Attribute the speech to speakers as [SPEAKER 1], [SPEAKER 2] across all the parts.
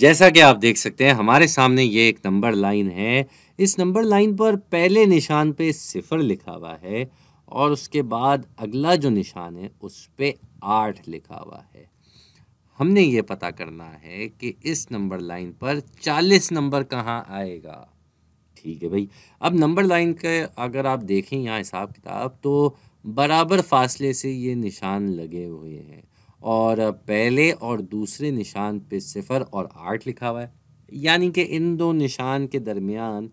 [SPEAKER 1] जैसा कि आप देख सकते हैं हमारे सामने ये एक नंबर लाइन है इस नंबर लाइन पर पहले निशान पे सिफर लिखा हुआ है और उसके बाद अगला जो निशान है उस पर आठ लिखा हुआ है हमने ये पता करना है कि इस नंबर लाइन पर चालीस नंबर कहाँ आएगा ठीक है भाई अब नंबर लाइन के अगर आप देखें यहाँ हिसाब किताब तो बराबर फासले से ये निशान लगे हुए हैं और पहले और दूसरे निशान पे सिफर और आठ लिखा हुआ है यानी कि इन दो निशान के दरमियान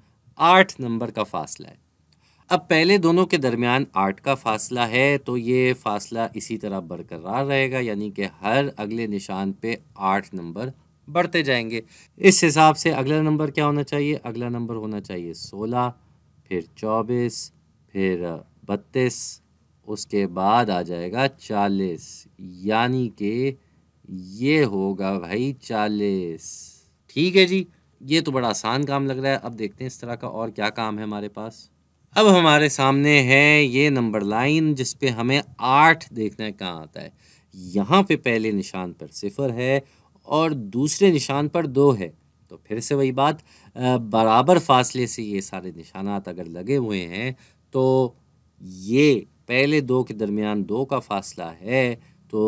[SPEAKER 1] आठ नंबर का फासला है अब पहले दोनों के दरमियान आठ का फासला है तो ये फासला इसी तरह बरकरार रहेगा यानी कि हर अगले निशान पे आठ नंबर बढ़ते जाएंगे इस हिसाब से अगला नंबर क्या होना चाहिए अगला नंबर होना चाहिए सोलह फिर चौबीस फिर बत्तीस उसके बाद आ जाएगा चालीस यानी कि ये होगा भाई चालीस ठीक है जी ये तो बड़ा आसान काम लग रहा है अब देखते हैं इस तरह का और क्या काम है हमारे पास अब हमारे सामने है ये नंबर लाइन जिस पे हमें आठ देखना है कहाँ आता है यहाँ पे पहले निशान पर सिफर है और दूसरे निशान पर दो है तो फिर से वही बात बराबर फासले से ये सारे निशानात अगर लगे हुए हैं तो ये पहले दो के दरमियान दो का फासला है तो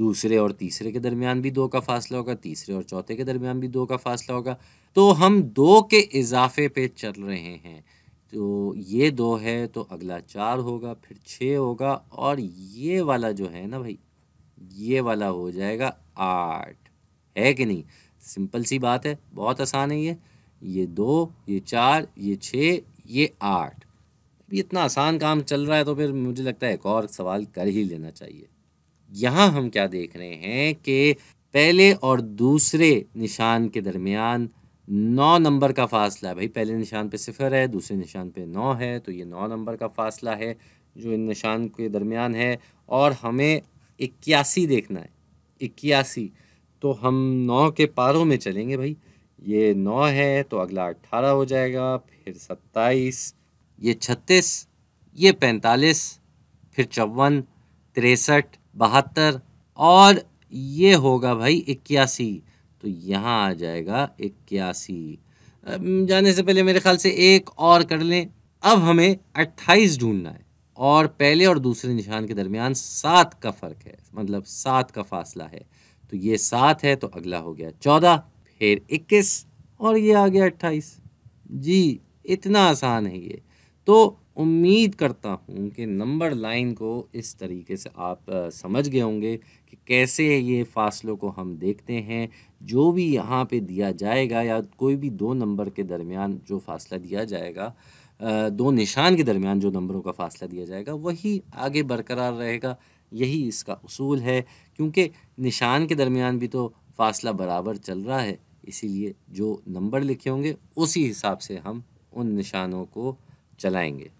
[SPEAKER 1] दूसरे और तीसरे के दरमियान भी दो का फासला होगा तीसरे और चौथे के दरमियान भी दो का फासला होगा तो हम दो के इजाफे पे चल रहे हैं तो ये दो है तो अगला चार होगा फिर छः होगा और ये वाला जो है ना भाई ये वाला हो जाएगा आठ है कि नहीं सिंपल सी बात है बहुत आसान है ये ये दो ये चार ये छः ये आठ अभी इतना आसान काम चल रहा है तो फिर मुझे लगता है एक और सवाल कर ही लेना चाहिए यहाँ हम क्या देख रहे हैं कि पहले और दूसरे निशान के दरमियान नौ नंबर का फासला है भाई पहले निशान पे सिफर है दूसरे निशान पे नौ है तो ये नौ नंबर का फासला है जो इन निशान के दरमियान है और हमें इक्यासी देखना है इक्यासी तो हम नौ के पारों में चलेंगे भाई ये नौ है तो अगला अट्ठारह हो जाएगा फिर सत्ताईस ये छत्तीस ये पैंतालीस फिर चौवन तिरसठ बहत्तर और ये होगा भाई इक्यासी तो यहाँ आ जाएगा इक्यासी जाने से पहले मेरे ख्याल से एक और कर लें अब हमें अट्ठाईस ढूंढना है और पहले और दूसरे निशान के दरमियान सात का फ़र्क है मतलब सात का फासला है तो ये सात है तो अगला हो गया चौदह फिर इक्कीस और ये आ गया अट्ठाईस जी इतना आसान है ये तो उम्मीद करता हूँ कि नंबर लाइन को इस तरीके से आप समझ गए होंगे कि कैसे ये फासलों को हम देखते हैं जो भी यहाँ पे दिया जाएगा या कोई भी दो नंबर के दरमियान जो फासला दिया जाएगा दो निशान के दरमियान जो नंबरों का फासला दिया जाएगा वही आगे बरकरार रहेगा यही इसका असूल है क्योंकि निशान के दरमियान भी तो फासला बराबर चल रहा है इसीलिए जो नंबर लिखे होंगे उसी हिसाब से हम उन निशानों को चलाएंगे